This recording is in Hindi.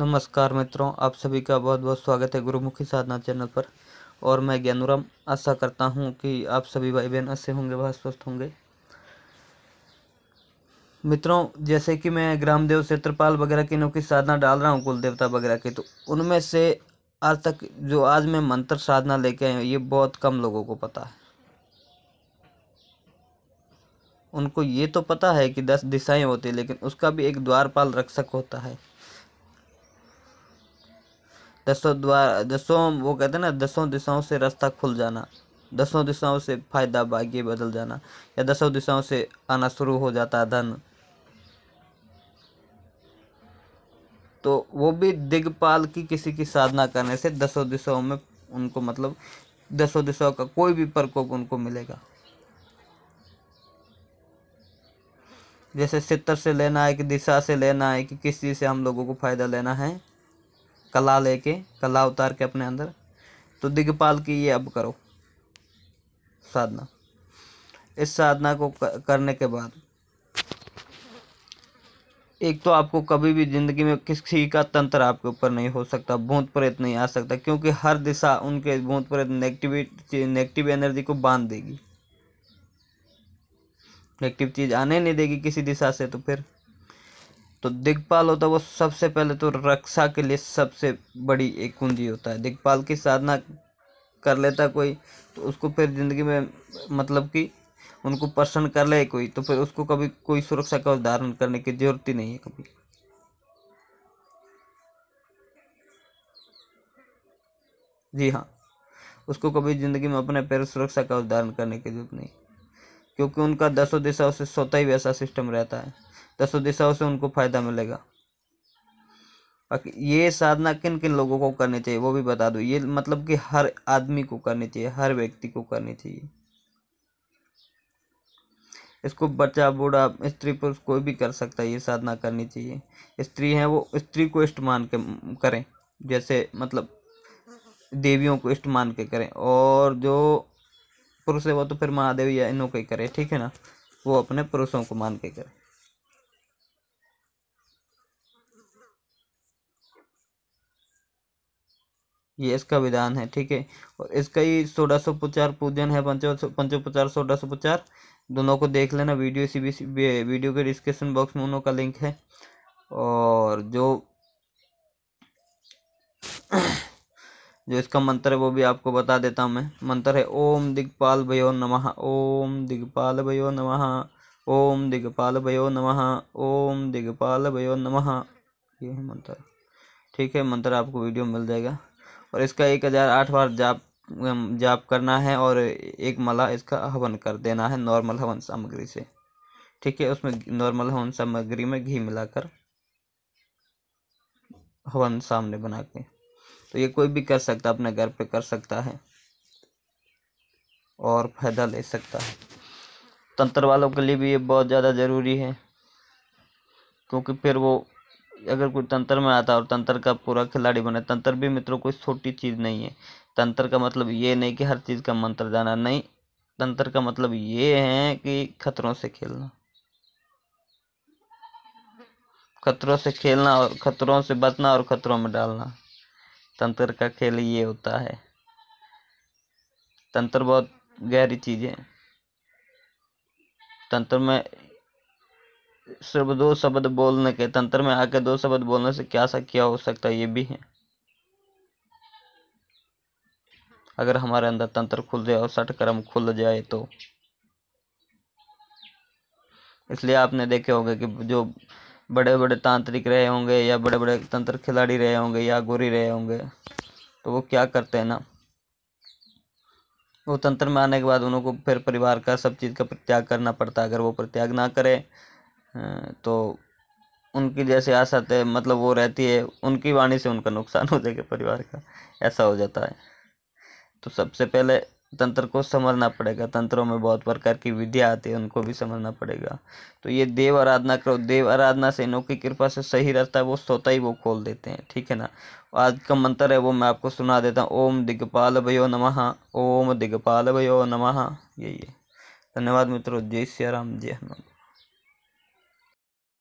नमस्कार मित्रों आप सभी का बहुत बहुत स्वागत है गुरुमुखी साधना चैनल पर और मैं ज्ञानुराम आशा करता हूँ कि आप सभी भाई बहन अच्छे होंगे बहुत स्वस्थ होंगे मित्रों जैसे कि मैं ग्रामदेव क्षेत्रपाल वगैरह की नौकी साधना डाल रहा हूँ कुल देवता वगैरह की तो उनमें से आज तक जो आज मैं मंत्र साधना लेके आया ये बहुत कम लोगों को पता है उनको ये तो पता है कि दस दिशाएं होती है लेकिन उसका भी एक द्वारपाल रक्षक होता है दसों द्वार दसों वो कहते हैं ना दसों दिशाओं से रास्ता खुल जाना दसों दिशाओं से फायदा भाग्य बदल जाना या दसों दिशाओं से आना शुरू हो जाता धन तो वो भी दिग्पाल की किसी की साधना करने से दसों दिशाओं में उनको मतलब दसों दिशाओं का कोई भी प्रकोप उनको मिलेगा जैसे सितर से लेना है कि दिशा से लेना है कि किस चीज़ से हम लोगों को फ़ायदा लेना है कला लेके कला उतार के अपने अंदर तो दिग्पाल की ये अब करो साधना इस साधना को करने के बाद एक तो आपको कभी भी ज़िंदगी में किसी का तंत्र आपके ऊपर नहीं हो सकता भूत प्रेत नहीं आ सकता क्योंकि हर दिशा उनके भूत प्रेत नेगेटिविटी नेगेटिव एनर्जी को बांध देगी नेगेटिव चीज़ आने नहीं देगी किसी दिशा से तो फिर तो दिग्पाल होता है वो सबसे पहले तो रक्षा के लिए सबसे बड़ी एक कुंजी होता है दिग्पाल की साधना कर लेता कोई तो उसको फिर ज़िंदगी में मतलब कि उनको प्रसन्न कर ले कोई तो फिर उसको कभी कोई सुरक्षा का उदाहरण करने की जरूरत ही नहीं है कभी जी हाँ उसको कभी ज़िंदगी में अपने पैर सुरक्षा का उदाहरण करने की जरूरत नहीं क्योंकि उनका दसों दिशा से स्वतः ही वैसा सिस्टम रहता है दसो दिशाओं से उनको फ़ायदा मिलेगा ये साधना किन किन लोगों को करनी चाहिए वो भी बता दो ये मतलब कि हर आदमी को करनी चाहिए हर व्यक्ति को करनी चाहिए इसको बच्चा बूढ़ा स्त्री पुरुष कोई भी कर सकता है ये साधना करनी चाहिए स्त्री है वो स्त्री को इष्ट मान के करें जैसे मतलब देवियों को इष्ट मान के करें और जो पुरुष है वो तो फिर महादेव या इनों को ही करें ठीक है ना वो अपने पुरुषों को मान के करें ये इसका विधान है ठीक है और इसका ही सोलह सौ पचार पूजन है पंचो पंचो पचार सोलह सौ पचार दोनों को देख लेना वीडियो सी वीडियो के डिस्क्रिप्शन बॉक्स में उनका लिंक है और जो जो इसका मंत्र है वो भी आपको बता देता हूँ मैं मंत्र है ओम दिग्पाल भयो नमः ओम दिग्पाल भयो नमः ओम दिग्पाल भयो नमः ओम दिग्पाल भयो नमः ये है मंत्र ठीक है मंत्र आपको वीडियो मिल जाएगा और इसका एक हज़ार आठ बार जाप जाप करना है और एक मला इसका हवन कर देना है नॉर्मल हवन सामग्री से ठीक है उसमें नॉर्मल हवन सामग्री में घी मिलाकर हवन सामने बना के तो ये कोई भी कर सकता अपने घर पे कर सकता है और फ़ायदा ले सकता है तंत्र वालों के लिए भी ये बहुत ज़्यादा ज़रूरी है क्योंकि फिर वो अगर कोई तंत्र में आता है और तंत्र का पूरा खिलाड़ी बने तंत्र भी मित्रों कोई छोटी चीज़ नहीं है तंत्र का मतलब ये नहीं कि हर चीज़ का मंत्र जाना नहीं तंत्र का मतलब ये है कि खतरों से खेलना खतरों से खेलना और खतरों से बचना और खतरों में डालना तंत्र का खेल ये होता है तंत्र बहुत गहरी चीज़ है तंत्र में सिर्फ दो शब्द बोलने के तंत्र में आकर दो शब्द बोलने से क्या सा क्या हो सकता है ये भी है अगर हमारे अंदर तंत्र खुल जाए और सटकर्म खुल जाए तो इसलिए आपने देखे होंगे कि जो बड़े बड़े तांत्रिक रहे होंगे या बड़े बड़े तंत्र खिलाड़ी रहे होंगे या गोरी रहे होंगे तो वो क्या करते हैं ना वो तंत्र में आने के बाद उनको फिर परिवार का सब चीज़ का प्रत्याग करना पड़ता है अगर वो प्रत्याग ना करे हाँ, तो उनकी जैसे आशा तय मतलब वो रहती है उनकी वाणी से उनका नुकसान हो जाएगा परिवार का ऐसा हो जाता है तो सबसे पहले तंत्र को समझना पड़ेगा तंत्रों में बहुत प्रकार की विद्या आती है उनको भी समझना पड़ेगा तो ये देव आराधना करो देव आराधना से इनों की कृपा से सही रास्ता है वो सोता ही वो खोल देते हैं ठीक है ना आज का मंत्र है वो मैं आपको सुना देता हूँ ओम दिग्पाल भयो नमः ओम दिग्पाल भयो नमः यही है धन्यवाद मित्रों जय सिया राम जय हनुमान